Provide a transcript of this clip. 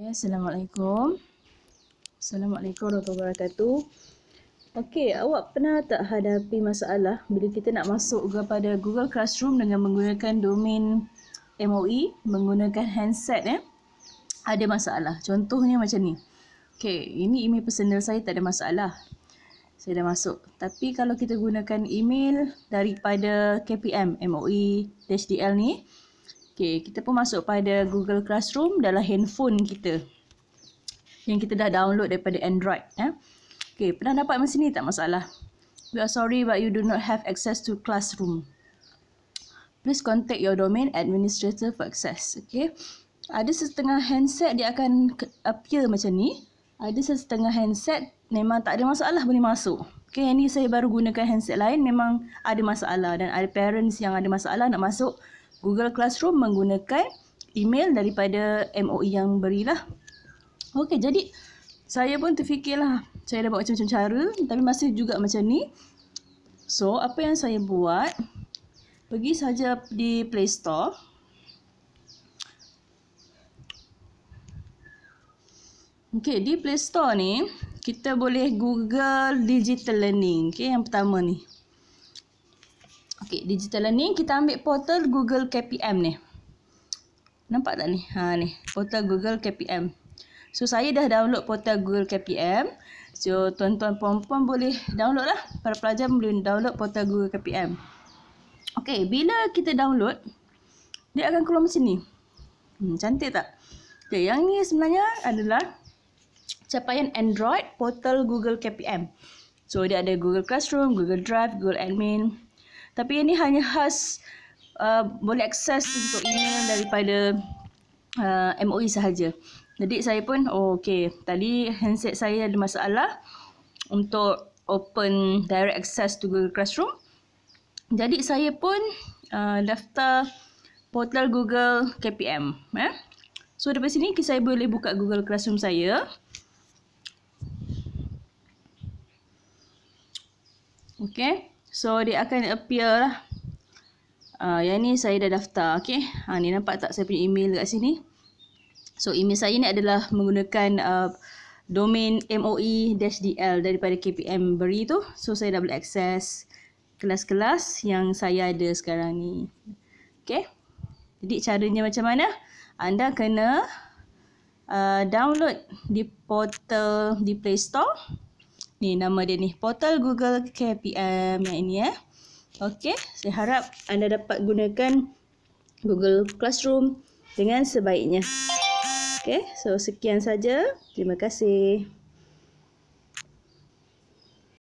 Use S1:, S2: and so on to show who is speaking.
S1: Ya, Assalamualaikum Assalamualaikum warahmatullahi wabarakatuh Okey, awak pernah tak hadapi masalah bila kita nak masuk kepada Google Classroom dengan menggunakan domain MOE, menggunakan handset eh? Ada masalah. Contohnya macam ni. Okey, ini email personal saya tak ada masalah. Saya dah masuk. Tapi kalau kita gunakan email daripada KPM, MOE, HDL ni, Okay, kita pun masuk pada Google Classroom dalam handphone kita yang kita dah download daripada Android. Eh? Ya. Okay, pernah dapat macam ni tak masalah. We are sorry but you do not have access to Classroom. Please contact your domain administrator for access. Okay, ada setengah handset dia akan appear macam ni. Ada setengah handset memang tak ada masalah boleh masuk. Okay, yang ni saya baru gunakan handset lain memang ada masalah dan ada parents yang ada masalah nak masuk. Google Classroom menggunakan email daripada MOE yang berilah. Okey, jadi saya pun terfikirlah. Saya dapat macam-macam cara tapi masih juga macam ni. So, apa yang saya buat? Pergi saja di Play Store. Okey, di Play Store ni kita boleh Google Digital Learning. Okey, yang pertama ni. Okey, digital learning kita ambil portal Google KPM ni. Nampak tak ni? Ha ni, portal Google KPM. So saya dah download portal Google KPM. So tuan-tuan puan-puan boleh download lah. Para pelajar boleh download portal Google KPM. Okey, bila kita download, dia akan keluar macam ni. Hmm, cantik tak? Okay, yang ni sebenarnya adalah capaian Android portal Google KPM. So dia ada Google Classroom, Google Drive, Google Admin. Tapi ini hanya khas uh, boleh akses untuk email daripada uh, MOE sahaja. Jadi saya pun oh, okey, tadi handset saya ada masalah untuk open direct access to Google Classroom. Jadi saya pun uh, daftar portal Google KPM, eh. So daripada sini saya boleh buka Google Classroom saya. Okay. So dia akan appear lah. Uh, yang ni saya dah daftar. Okay. Ha, ah, ni nampak tak saya punya email kat sini. So email saya ni adalah menggunakan uh, domain moe-dl daripada KPM beri tu. So saya dah boleh access kelas-kelas yang saya ada sekarang ni. Okay. Jadi caranya macam mana? Anda kena uh, download di portal di Play Store. Ni nama dia ni portal Google KPM yang ini eh. Okey, saya harap anda dapat gunakan Google Classroom dengan sebaiknya. Okey, so sekian saja. Terima kasih.